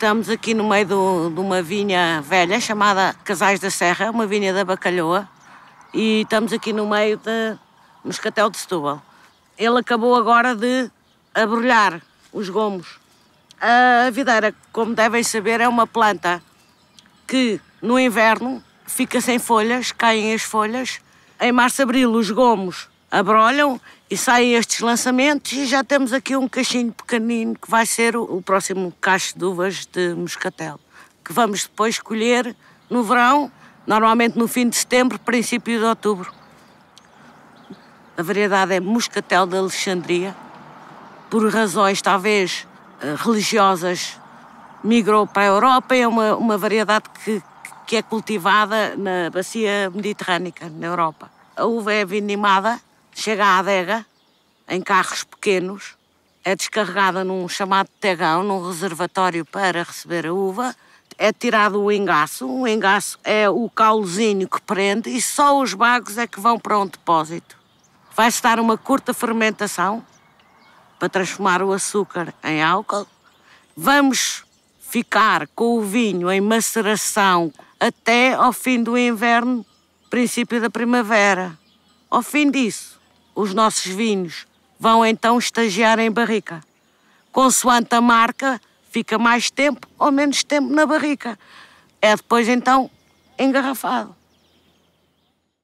Estamos aqui no meio do, de uma vinha velha chamada Casais da Serra, uma vinha da Bacalhoa, e estamos aqui no meio de Moscatel de Setúbal. Ele acabou agora de abrolhar os gomos. A videira, como devem saber, é uma planta que no inverno fica sem folhas, caem as folhas. Em março, abril, os gomos abrolham e saem estes lançamentos e já temos aqui um caixinho pequenino que vai ser o, o próximo cacho de uvas de moscatel, que vamos depois colher no verão, normalmente no fim de setembro, princípio de outubro. A variedade é moscatel de Alexandria, por razões talvez eh, religiosas, migrou para a Europa, é uma, uma variedade que, que é cultivada na bacia mediterrânica, na Europa. A uva é vinimada chega à adega em carros pequenos, é descarregada num chamado tegão, num reservatório para receber a uva, é tirado o engaço, o engaço é o caulozinho que prende e só os bagos é que vão para um depósito. Vai-se dar uma curta fermentação para transformar o açúcar em álcool. Vamos ficar com o vinho em maceração até ao fim do inverno, princípio da primavera. Ao fim disso, os nossos vinhos vão então estagiar em barrica. Consoante a marca, fica mais tempo ou menos tempo na barrica. É depois então engarrafado.